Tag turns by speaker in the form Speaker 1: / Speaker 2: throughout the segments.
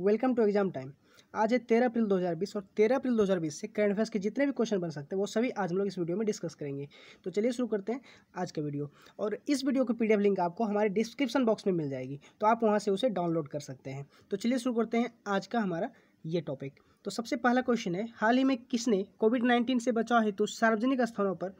Speaker 1: welcome to exam time आज है तेरह अप्रैल 2020 और तेरह अप्रैल 2020 से करंट अफेयर्स के जितने भी क्वेश्चन बन सकते हैं वो सभी आज हम लोग इस वीडियो में डिस्कस करेंगे तो चलिए शुरू करते हैं आज का वीडियो और इस वीडियो की पीडीएफ लिंक आपको हमारे डिस्क्रिप्शन बॉक्स में मिल जाएगी तो आप वहाँ से उसे डाउनलोड कर सकते हैं तो चलिए शुरू करते हैं आज का हमारा ये टॉपिक तो सबसे पहला क्वेश्चन है हाल ही में किसने कोविड नाइन्टीन से बचाव हेतु सार्वजनिक स्थानों पर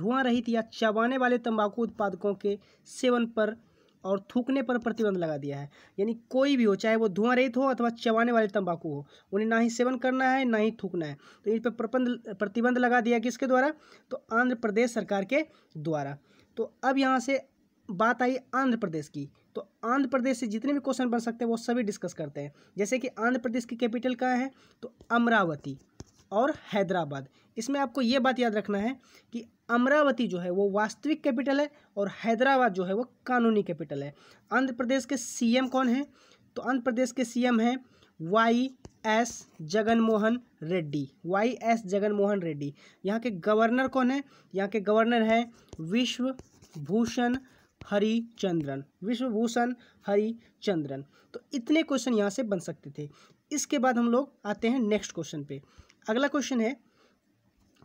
Speaker 1: धुआं रहित या चबाने वाले तंबाकू उत्पादकों के सेवन पर और थूकने पर प्रतिबंध लगा दिया है यानी कोई भी हो चाहे वो धुआं रहित हो अथवा चबाने वाले तंबाकू हो उन्हें ना ही सेवन करना है ना ही थूकना है तो इन पर प्रबंध प्रतिबंध लगा दिया किसके द्वारा तो आंध्र प्रदेश सरकार के द्वारा तो अब यहाँ से बात आई आंध्र प्रदेश की तो आंध्र प्रदेश से जितने भी क्वेश्चन बन सकते हैं वो सभी डिस्कस करते हैं जैसे कि आंध्र प्रदेश की कैपिटल कहाँ है तो अमरावती और हैदराबाद इसमें आपको ये बात याद रखना है कि अमरावती जो है वो वास्तविक कैपिटल है और हैदराबाद जो है वो कानूनी कैपिटल है आंध्र प्रदेश के सीएम कौन है तो आंध्र प्रदेश के सीएम हैं वाई एस जगनमोहन रेड्डी वाई एस जगनमोहन रेड्डी यहाँ के गवर्नर कौन है यहाँ के गवर्नर हैं विश्वभूषण हरी हरिचंद्रन विश्वभूषण हरिचंद्रन तो इतने क्वेश्चन यहाँ से बन सकते थे इसके बाद हम लोग आते हैं नेक्स्ट क्वेश्चन पे अगला क्वेश्चन है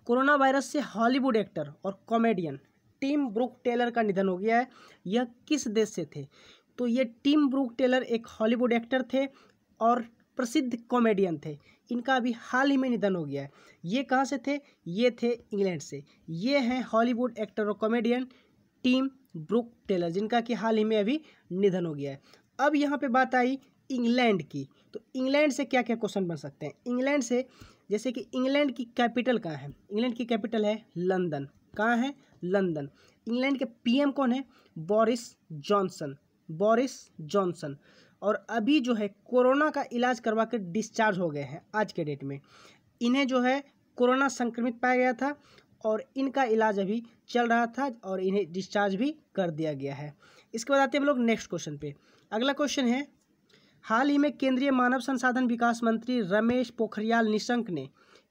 Speaker 1: कोरोना वायरस से हॉलीवुड एक्टर और कॉमेडियन टीम ब्रुक टेलर का निधन हो गया है यह किस देश से थे तो ये टीम ब्रुक टेलर एक हॉलीवुड एक्टर थे और प्रसिद्ध कॉमेडियन थे इनका अभी हाल ही में निधन हो गया है ये कहाँ से थे ये थे इंग्लैंड से ये हैं हॉलीवुड एक्टर और कॉमेडियन टीम ब्रुक टेलर जिनका कि हाल ही में अभी निधन हो गया है अब यहाँ पे बात आई इंग्लैंड की तो इंग्लैंड से क्या क्या क्वेश्चन बन सकते हैं इंग्लैंड से जैसे कि इंग्लैंड की कैपिटल कहाँ है इंग्लैंड की कैपिटल है लंदन कहाँ है लंदन इंग्लैंड के पीएम कौन है बोरिस जॉनसन बोरिस जॉनसन और अभी जो है कोरोना का इलाज करवा कर डिस्चार्ज हो गए हैं आज के डेट में इन्हें जो है कोरोना संक्रमित पाया गया था और इनका इलाज अभी चल रहा था और इन्हें डिस्चार्ज भी कर दिया गया है इसके बाद आते हैं हम लोग नेक्स्ट क्वेश्चन पे अगला क्वेश्चन है हाल ही में केंद्रीय मानव संसाधन विकास मंत्री रमेश पोखरियाल निशंक ने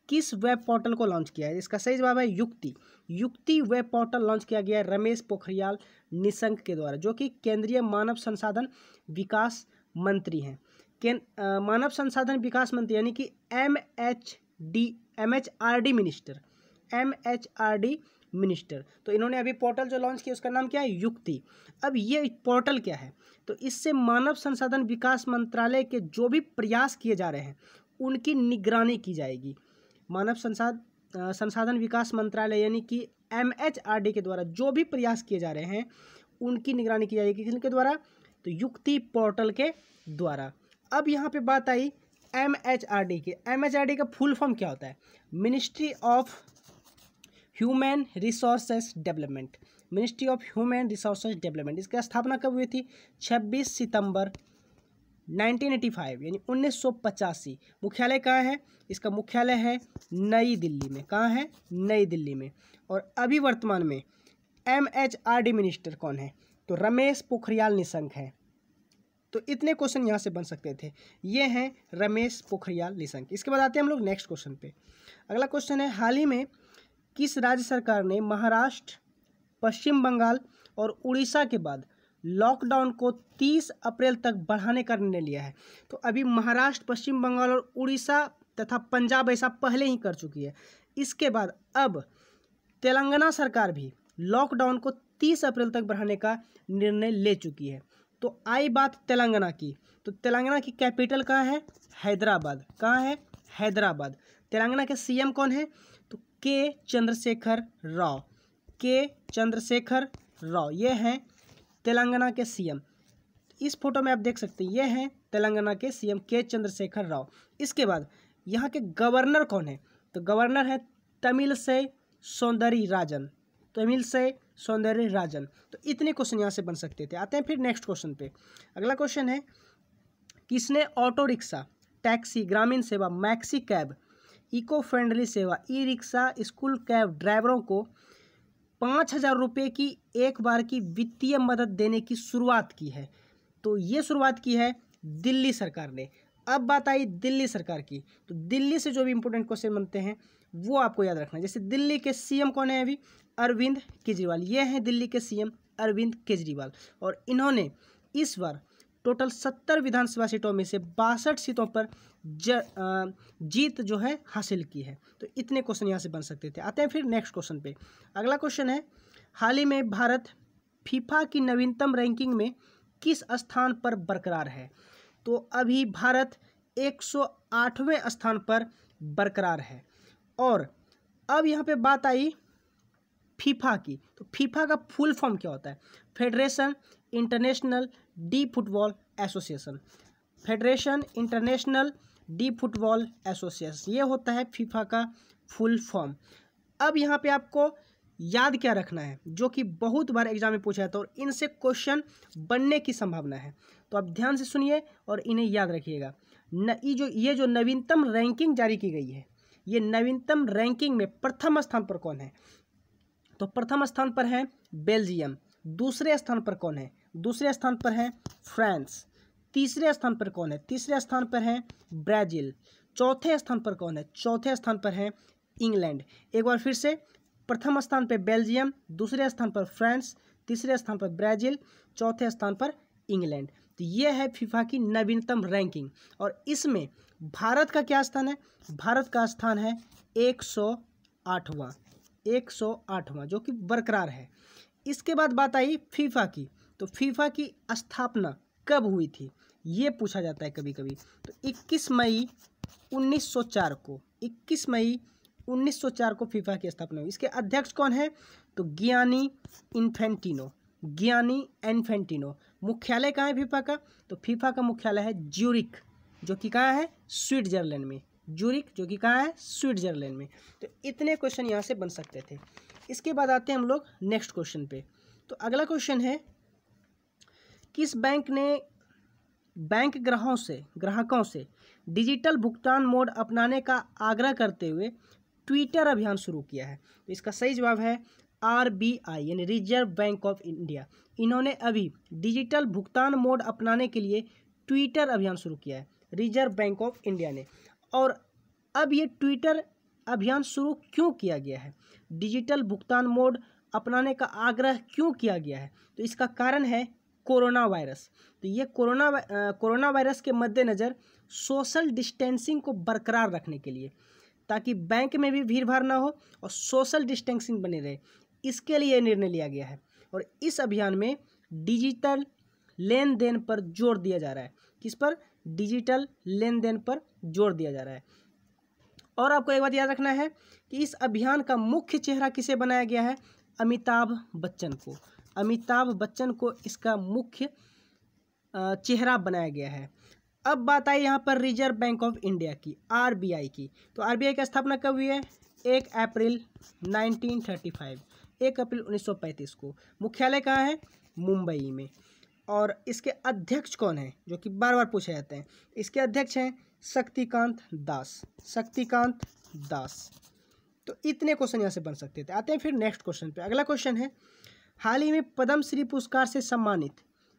Speaker 1: किस वेब पोर्टल को लॉन्च किया है इसका सही जवाब है युक्ति युक्ति वेब पोर्टल लॉन्च किया गया है रमेश पोखरियाल निशंक के द्वारा जो कि केंद्रीय मानव संसाधन विकास मंत्री हैं केन मानव संसाधन विकास मंत्री यानी कि M H D M H R D minister M H R D minister तो इन्होंने अभी पोर्टल जो लॉन्च किया उसका नाम क्या है युक्ति अब ये पोर्टल क्या है तो इससे मानव संसाधन विकास मंत्रालय के जो भी प्रयास किए जा रहे हैं उनकी निगरानी की जाएगी मानव संसाध संसाधन विकास मंत्रालय यानी कि एम के द्वारा जो भी प्रयास किए जा रहे हैं उनकी निगरानी की जाएगी किसके द्वारा तो युक्ति पोर्टल के द्वारा अब यहाँ पे बात आई एम एच आर डी के एम एच आर डी का फुल फॉर्म क्या होता है Ministry of Human Resources Development Ministry of Human Resources Development इसकी स्थापना कब हुई थी 26 सितंबर 1985 यानी उन्नीस मुख्यालय कहाँ है इसका मुख्यालय है नई दिल्ली में कहाँ है नई दिल्ली में और अभी वर्तमान में M H R D minister कौन है तो रमेश पोखरियाल निशंक है तो इतने क्वेश्चन यहाँ से बन सकते थे ये हैं रमेश पोखरियाल निशंक इसके बाद आते हैं हम लोग नेक्स्ट क्वेश्चन पे अगला क्वेश्चन है हाल ही में किस राज्य सरकार ने महाराष्ट्र पश्चिम बंगाल और उड़ीसा के बाद लॉकडाउन को 30 अप्रैल तक बढ़ाने का निर्णय लिया है तो अभी महाराष्ट्र पश्चिम बंगाल और उड़ीसा तथा पंजाब ऐसा पहले ही कर चुकी है इसके बाद अब तेलंगाना सरकार भी लॉकडाउन को 30 अप्रैल तक बढ़ाने का निर्णय ले चुकी है तो आई बात तेलंगाना की तो तेलंगाना की कैपिटल कहाँ है हैदराबाद कहाँ है हैदराबाद तेलंगाना के सी कौन है के चंद्रशेखर राव के चंद्रशेखर राव ये हैं तेलंगाना के सीएम इस फोटो में आप देख सकते हैं ये हैं तेलंगाना के सीएम के चंद्रशेखर राव इसके बाद यहाँ के गवर्नर कौन है तो गवर्नर है तमिल से सौंदर्य राजन तमिल से सौंदर्य राजन तो इतने क्वेश्चन यहाँ से बन सकते थे आते हैं फिर नेक्स्ट क्वेश्चन पे अगला क्वेश्चन है किसने ऑटो रिक्शा टैक्सी ग्रामीण सेवा मैक्सी कैब इको फ्रेंडली सेवा ई रिक्शा स्कूल कैब ड्राइवरों को पाँच हज़ार रुपये की एक बार की वित्तीय मदद देने की शुरुआत की है तो ये शुरुआत की है दिल्ली सरकार ने अब बात आई दिल्ली सरकार की तो दिल्ली से जो भी इंपॉर्टेंट क्वेश्चन बनते हैं वो आपको याद रखना जैसे दिल्ली के सीएम कौन है अभी अरविंद केजरीवाल ये हैं दिल्ली के सीएम अरविंद केजरीवाल और इन्होंने इस बार टोटल सत्तर विधानसभा सीटों में से बासठ सीटों पर ज, जीत जो है हासिल की है तो इतने क्वेश्चन यहाँ से बन सकते थे आते हैं फिर नेक्स्ट क्वेश्चन पे अगला क्वेश्चन है हाल ही में भारत फीफा की नवीनतम रैंकिंग में किस स्थान पर बरकरार है तो अभी भारत एक स्थान पर बरकरार है और अब यहाँ पे बात आई फीफा की तो फीफा का फुल फॉर्म क्या होता है Federation International de Football Association Federation International de Football Association ये होता है फीफा का फुल फॉर्म अब यहाँ पे आपको याद क्या रखना है जो कि बहुत बार एग्जाम में पूछा जाता है और इनसे क्वेश्चन बनने की संभावना है तो आप ध्यान से सुनिए और इन्हें याद रखिएगा न ये जो ये जो नवीनतम रैंकिंग जारी की गई है ये नवीनतम रैंकिंग में प्रथम स्थान पर कौन है तो प्रथम स्थान पर है बेल्जियम दूसरे स्थान पर कौन है दूसरे स्थान पर है फ्रांस तीसरे स्थान पर कौन है तीसरे स्थान पर है ब्राज़ील चौथे स्थान पर कौन है चौथे स्थान पर है इंग्लैंड एक बार फिर से प्रथम स्थान पर बेल्जियम दूसरे स्थान पर फ्रांस तीसरे स्थान पर ब्राज़ील चौथे स्थान पर इंग्लैंड तो ये है फीफा की नवीनतम रैंकिंग और इसमें भारत का क्या स्थान है भारत का स्थान है एक सौ एक सौ जो कि बरकरार है इसके बाद बात आई फीफा की तो फीफा की स्थापना कब हुई थी ये पूछा जाता है कभी कभी तो 21 मई 1904 को 21 मई 1904 को फीफा की स्थापना हुई इसके अध्यक्ष कौन है तो ज्ञानी इन्फेंटिनो ज्ञानी एनफेंटिनो मुख्यालय कहाँ है फीफा का तो फीफा का मुख्यालय है ज्यूरिक जो कि कहाँ है स्विट्जरलैंड में ज्यूरिक जो कि कहाँ है स्विट्जरलैंड में तो इतने क्वेश्चन यहाँ से बन सकते थे इसके बाद आते हैं हम लोग नेक्स्ट क्वेश्चन पे तो अगला क्वेश्चन है किस बैंक ने बैंक ग्राहकों से ग्राहकों से डिजिटल भुगतान मोड अपनाने का आग्रह करते हुए ट्विटर अभियान शुरू किया है तो इसका सही जवाब है आर बी आई यानी रिजर्व बैंक ऑफ इंडिया इन्होंने अभी डिजिटल भुगतान मोड अपनाने के लिए ट्विटर अभियान शुरू किया है रिजर्व बैंक ऑफ इंडिया ने और अब ये ट्विटर अभियान शुरू क्यों किया गया है डिजिटल भुगतान मोड अपनाने का आग्रह क्यों किया गया है तो इसका कारण है कोरोना वायरस तो ये कोरोना कोरोना वायरस के मद्देनज़र सोशल डिस्टेंसिंग को बरकरार रखने के लिए ताकि बैंक में भी भीड़ भाड़ ना हो और सोशल डिस्टेंसिंग बने रहे इसके लिए निर्णय लिया गया है और इस अभियान में डिजिटल लेन देन पर जोर दिया जा रहा है किस पर डिजिटल लेन देन पर जोर दिया जा रहा है और आपको एक बात याद रखना है कि इस अभियान का मुख्य चेहरा किसे बनाया गया है अमिताभ बच्चन को अमिताभ बच्चन को इसका मुख्य चेहरा बनाया गया है अब बात आई यहाँ पर रिजर्व बैंक ऑफ इंडिया की आरबीआई की तो आरबीआई की स्थापना कब हुई है एक अप्रैल 1935 एक अप्रैल 1935 को मुख्यालय कहाँ है मुंबई में और इसके अध्यक्ष कौन है जो कि बार बार पूछे जाते हैं इसके अध्यक्ष हैं शक्तिकांत दास शक्तिकांत दास तो इतने क्वेश्चन यहाँ से बन सकते थे आते हैं फिर नेक्स्ट क्वेश्चन पे अगला क्वेश्चन है हाल ही में पद्मश्री पुरस्कार से सम्मानित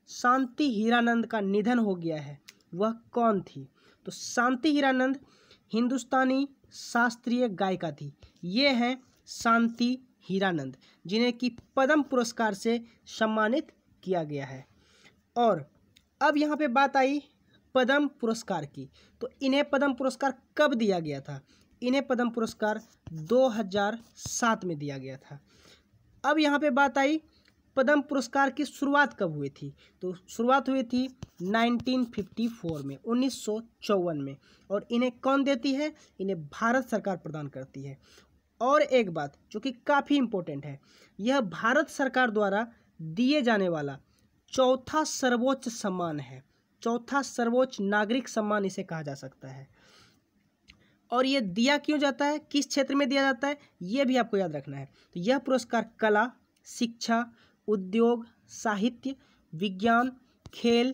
Speaker 1: शांति हीरानंद का निधन हो गया है वह कौन थी तो शांति हीरानंद हिंदुस्तानी शास्त्रीय गायिका थी ये हैं शांति हीरानंद जिन्हें कि पद्म पुरस्कार से सम्मानित किया गया है और अब यहाँ पे बात आई पद्म पुरस्कार की तो इन्हें पद्म पुरस्कार कब दिया गया था इन्हें पद्म पुरस्कार 2007 में दिया गया था अब यहाँ पे बात आई पद्म पुरस्कार की शुरुआत कब हुई थी तो शुरुआत हुई थी 1954 में उन्नीस में और इन्हें कौन देती है इन्हें भारत सरकार प्रदान करती है और एक बात जो कि काफ़ी इम्पोर्टेंट है यह भारत सरकार द्वारा दिए जाने वाला चौथा सर्वोच्च सम्मान है चौथा सर्वोच्च नागरिक सम्मान इसे कहा जा सकता है और यह दिया क्यों जाता है किस क्षेत्र में दिया जाता है यह भी आपको याद रखना है तो यह पुरस्कार कला शिक्षा उद्योग साहित्य विज्ञान खेल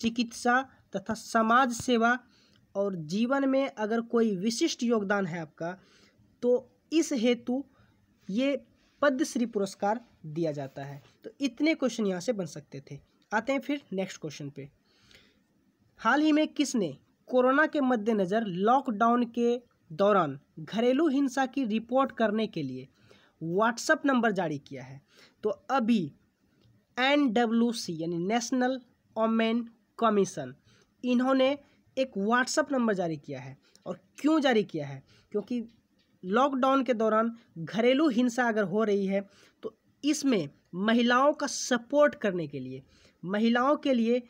Speaker 1: चिकित्सा तथा समाज सेवा और जीवन में अगर कोई विशिष्ट योगदान है आपका तो इस हेतु ये पद्मश्री पुरस्कार दिया जाता है तो इतने क्वेश्चन यहाँ से बन सकते थे आते हैं फिर नेक्स्ट क्वेश्चन पे हाल ही में किसने कोरोना के मद्देनज़र लॉकडाउन के दौरान घरेलू हिंसा की रिपोर्ट करने के लिए व्हाट्सअप नंबर जारी किया है तो अभी एन सी यानी नेशनल ओमेन कमीशन इन्होंने एक व्हाट्सअप नंबर जारी किया है और क्यों जारी किया है क्योंकि लॉकडाउन के दौरान घरेलू हिंसा अगर हो रही है तो इसमें महिलाओं का सपोर्ट करने के लिए महिलाओं के लिए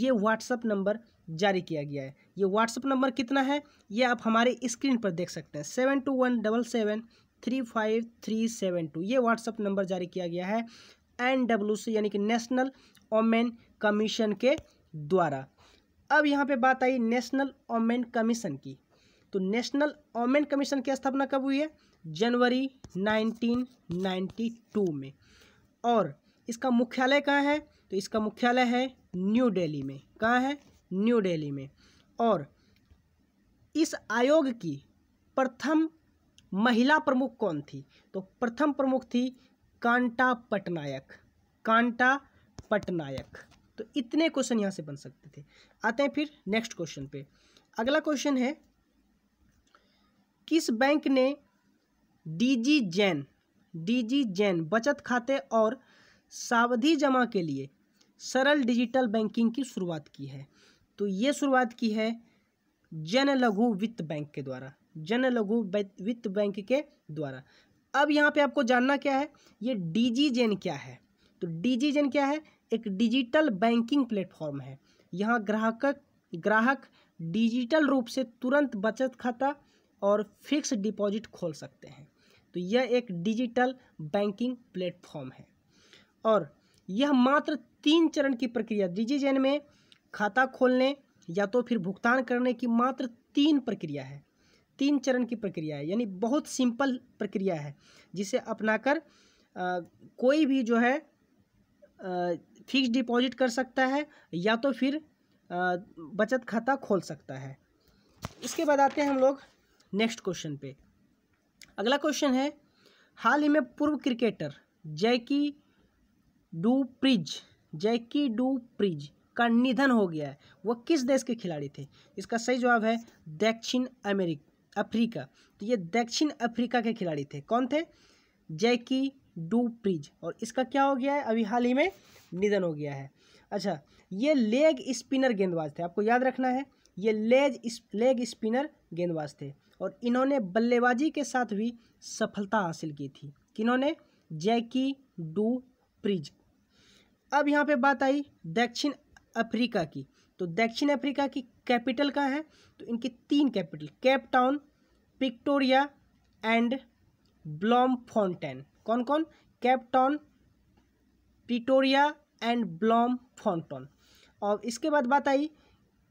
Speaker 1: ये व्हाट्सअप नंबर जारी किया गया है ये व्हाट्सअप नंबर कितना है ये आप हमारे स्क्रीन पर देख सकते हैं seven two one double seven three five three seven two ये व्हाट्सअप नंबर जारी किया गया है एन डब्ल्यू सी यानी कि नेशनल ओमेन कमीशन के द्वारा अब यहाँ पे बात आई नेशनल ओमेन कमीशन की तो नेशनल ओमेन कमीशन की स्थापना कब हुई है जनवरी 1992 में और इसका मुख्यालय कहाँ है तो इसका मुख्यालय है न्यू दिल्ली में कहाँ है न्यू दिल्ली में और इस आयोग की प्रथम महिला प्रमुख कौन थी तो प्रथम प्रमुख थी कांटा पटनायक कांटा पटनायक तो इतने क्वेश्चन यहाँ से बन सकते थे आते हैं फिर नेक्स्ट क्वेश्चन पे अगला क्वेश्चन है किस बैंक ने डीजी जैन डीजी जैन बचत खाते और सावधि जमा के लिए सरल डिजिटल बैंकिंग की शुरुआत की है तो ये शुरुआत की है जन लघु वित्त बैंक के द्वारा जन लघु वित्त बैंक के द्वारा अब यहाँ पे आपको जानना क्या है ये डीजी जेन क्या है तो डीजी जेन क्या है एक डिजिटल बैंकिंग प्लेटफॉर्म है यहाँ ग्राहक ग्राहक डिजिटल रूप से तुरंत बचत खाता और फिक्स डिपॉजिट खोल सकते हैं तो यह एक डिजिटल बैंकिंग प्लेटफॉर्म है और यह मात्र तीन चरण की प्रक्रिया जेन में खाता खोलने या तो फिर भुगतान करने की मात्र तीन प्रक्रिया है तीन चरण की प्रक्रिया है यानी बहुत सिंपल प्रक्रिया है जिसे अपनाकर कोई भी जो है फिक्स डिपॉजिट कर सकता है या तो फिर बचत खाता खोल सकता है इसके बाद आते हैं हम लोग नेक्स्ट क्वेश्चन पे अगला क्वेश्चन है हाल ही में पूर्व cricketer Jackie du Preez Jackie du Preez का निधन हो गया है वह किस देश के खिलाड़ी थे इसका सही जवाब है दक्षिण अमेरिका अफ्रीका तो ये दक्षिण अफ्रीका के खिलाड़ी थे कौन थे जैकी डू प्रिज और इसका क्या हो गया है अभी हाल ही में निधन हो गया है अच्छा ये लेग स्पिनर गेंदबाज थे आपको याद रखना है ये लेज लेग स्पिनर गेंदबाज थे और इन्होंने बल्लेबाजी के साथ भी सफलता हासिल की थी किन्होंने जैकी डू प्रिज अब यहाँ पे बात आई दक्षिण अफ्रीका की तो दक्षिण अफ्रीका की कैपिटल कहाँ है तो इनकी तीन capital Cape Town Pretoria and Bloemfontein कौन कौन Cape Town Pretoria and Bloemfontein और इसके बाद बात आई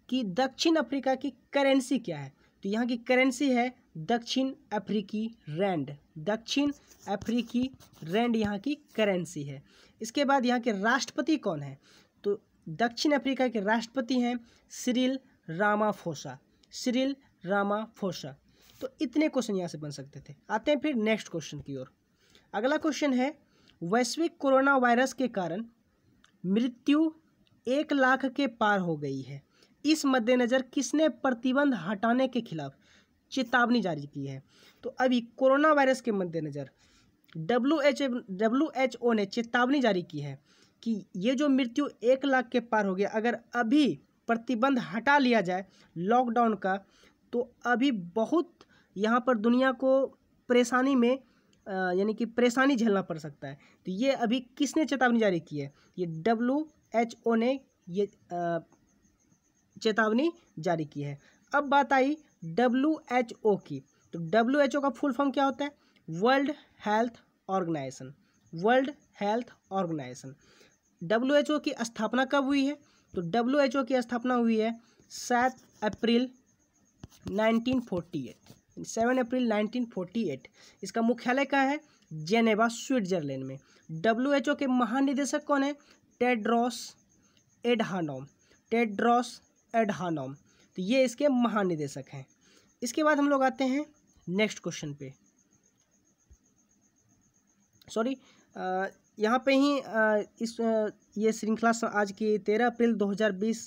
Speaker 1: कि दक्षिण अफ्रीका की करेंसी क्या है तो यहाँ की करेंसी है दक्षिण अफ्रीकी रैंड दक्षिण अफ्रीकी रैंड यहाँ की करेंसी है इसके बाद यहाँ के राष्ट्रपति कौन है दक्षिण अफ्रीका के राष्ट्रपति हैं सिरिल रामाफोसा सिरिल रामाफोसा तो इतने क्वेश्चन यहाँ से बन सकते थे आते हैं फिर नेक्स्ट क्वेश्चन की ओर अगला क्वेश्चन है वैश्विक कोरोना वायरस के कारण मृत्यु एक लाख के पार हो गई है इस मद्देनज़र किसने प्रतिबंध हटाने के खिलाफ चेतावनी जारी की है तो अभी कोरोना वायरस के मद्देनज़र W H W H O ने चेतावनी जारी की है कि ये जो मृत्यु एक लाख के पार हो गया अगर अभी प्रतिबंध हटा लिया जाए लॉकडाउन का तो अभी बहुत यहाँ पर दुनिया को परेशानी में यानी कि परेशानी झेलना पड़ सकता है तो ये अभी किसने चेतावनी जारी की है ये डब्ल्यू एच ओ ने ये चेतावनी जारी की है अब बात आई डब्ल्यू एच ओ की तो डब्ल्यू एच ओ का फुल फॉर्म क्या होता है World Health Organization World Health Organization W की स्थापना कब हुई है तो डब्ल्यू की स्थापना हुई है सात अप्रैल 1948 सेवन अप्रैल एट इसका मुख्यालय कहाँ है जेनेवा स्विट्जरलैंड में डब्ल्यू के महानिदेशक कौन है टेड्रॉस एडहानोम टेड्रॉस एडहानोम तो ये इसके महानिदेशक हैं इसके बाद हम लोग आते हैं नेक्स्ट क्वेश्चन पे सॉरी यहाँ पे ही इस ये श्रृंखला आज की तेरह अप्रैल 2020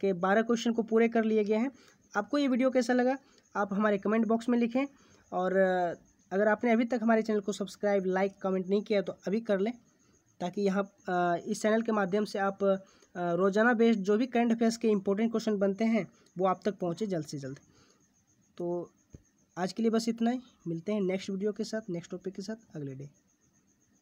Speaker 1: के बारह क्वेश्चन को पूरे कर लिए गए हैं आपको ये वीडियो कैसा लगा आप हमारे कमेंट बॉक्स में लिखें और अगर आपने अभी तक हमारे चैनल को सब्सक्राइब लाइक कमेंट नहीं किया तो अभी कर लें ताकि यहाँ इस चैनल के माध्यम से आप रोजाना बेस्ड जो भी करंट अफेयर्स के इंपॉर्टेंट क्वेश्चन बनते हैं वो आप तक पहुँचे जल्द से जल्द तो आज के लिए बस इतना ही मिलते हैं नेक्स्ट वीडियो के साथ नेक्स्ट टॉपिक के साथ अगले डे